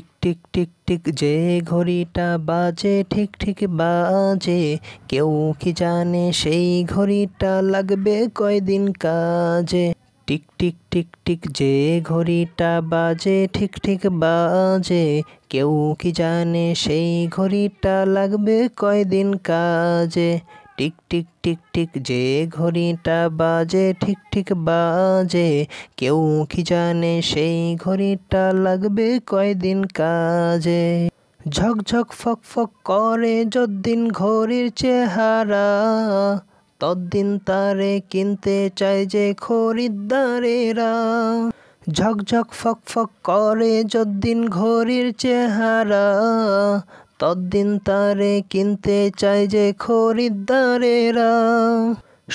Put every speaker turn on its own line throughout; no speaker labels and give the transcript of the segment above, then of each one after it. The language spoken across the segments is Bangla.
টিক টিক টিক টিক যে ঘড়িটা বাজে ঠিক ঠিক বাজে কেউ কি জানে সেই ঘড়িটা লাগবে কয়দিন কাজে টিক টিক টিক টিক যে ঘড়িটা বাজে ঠিক ঠিক বাজে কেউ কি জানে সেই ঘড়িটা লাগবে কয়দিন কাজে টিক টিক টিক টিক যে ঘড়িটা বাজে ঠিক ঠিক বাজে কেউ কি জানে সেই ঘড়িটা লাগবে কয়দিন কাজে ঝকঝক ফক ফক করে যদ্দিন ঘড়ির চেহারা তদ্দিন তারে কিনতে চায় যে খরিদ্দারেরা ঝকঝক ফক ফক করে যদ্দিন ঘড়ির চেহারা তদ্দিন তারে কিনতে চায় যে খরিদ্দারেরা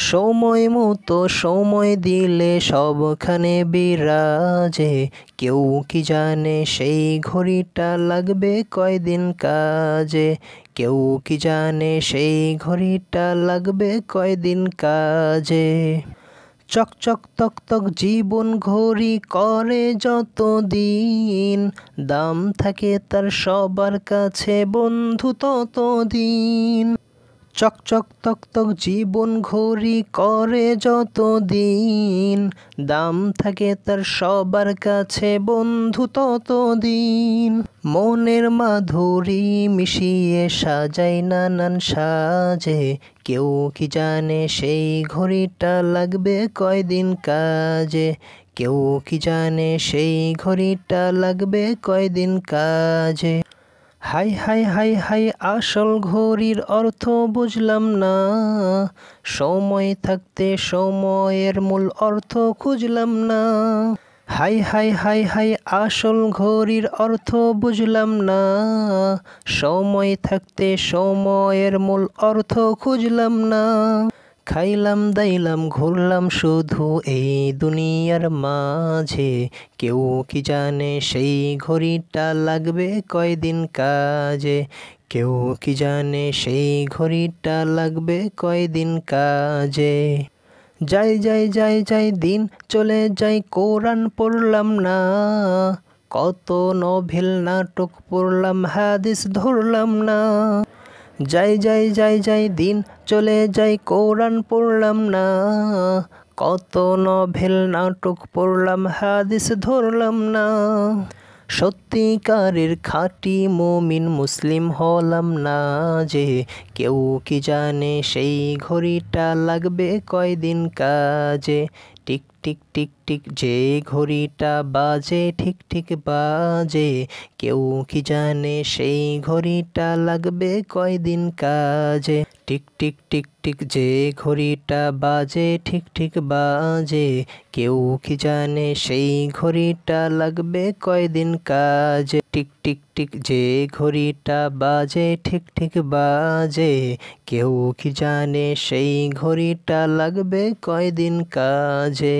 সময় মতো সময় দিলে সবখানে বিরাজে কেউ কি জানে সেই ঘড়িটা লাগবে কয়দিন কাজে কেউ কি জানে সেই ঘড়িটা লাগবে কয়দিন কাজে চকচক তক তক জীবন ঘড়ি করে যত দিন দাম থাকে তার সবার কাছে বন্ধু তত দিন চকচক তক জীবন ঘড়ি করে যত দিন দাম থাকে তার সবার কাছে বন্ধু তত দিন মনের মাধুরী মিশিয়ে সাজাই নানান সাজে কেউ কি জানে সেই ঘড়িটা লাগবে কয়দিন কাজে কেউ কি জানে সেই ঘড়িটা লাগবে কয়দিন কাজে হাই হাই হাই হাই আসল ঘড়ির অর্থ বুঝলাম না সময় থাকতে সময়ের মূল অর্থ খুঁজলাম না হাই হাই হাই হাই আসল ঘড়ির অর্থ বুঝলাম না সময় থাকতে সময়ের মূল অর্থ খুঁজলাম না খাইলাম দাইলাম ঘুরলাম শুধু এই দুনিয়ার মাঝে কেউ কি জানে সেই ঘড়িটা লাগবে কয়দিন কাজে কেউ কি জানে সেই ঘড়িটা লাগবে কয়দিন কাজে যাই যাই যাই যাই দিন চলে যাই কোরআন পড়লাম না কত নভেল নাটক পড়লাম হাদিস ধরলাম না যাই যাই যাই যাই দিন চলে যাই কোরআন পড়লাম না কত নভেল নাটক পড়লাম হাদিস ধরলাম না সত্যিকারের খাঁটি মমিন মুসলিম হলাম না যে কেউ কি জানে সেই ঘড়িটা লাগবে কয়দিন কাজে টিক টিক টিক টিক যে ঘড়িটা বাজে ঠিক ঠিক বাজে কেউ কি জানে সেই ঘড়িটা লাগবে কয়দিন কাজে টিক টিক টিক টিক যে ঘড়িটা বাজে ঠিক ঠিক বাজে কেউ কি জানে সেই ঘড়িটা লাগবে কয়দিন কাজে টিক টিক ঠিক যে ঘড়িটা বাজে ঠিক ঠিক বাজে কেউ কি জানে সেই ঘড়িটা লাগবে কয়দিন কাজে